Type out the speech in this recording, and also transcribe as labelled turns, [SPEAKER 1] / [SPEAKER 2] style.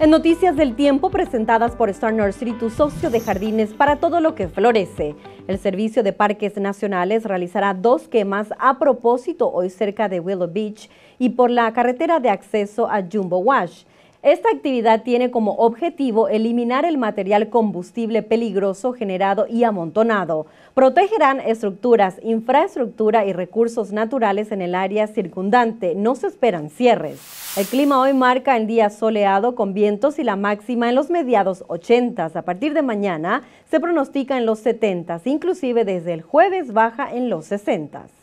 [SPEAKER 1] En noticias del tiempo presentadas por Star Nursery, tu socio de jardines para todo lo que florece. El Servicio de Parques Nacionales realizará dos quemas a propósito hoy cerca de Willow Beach y por la carretera de acceso a Jumbo Wash. Esta actividad tiene como objetivo eliminar el material combustible peligroso generado y amontonado. Protegerán estructuras, infraestructura y recursos naturales en el área circundante. No se esperan cierres. El clima hoy marca el día soleado con vientos y la máxima en los mediados 80. A partir de mañana se pronostica en los 70, inclusive desde el jueves baja en los 60.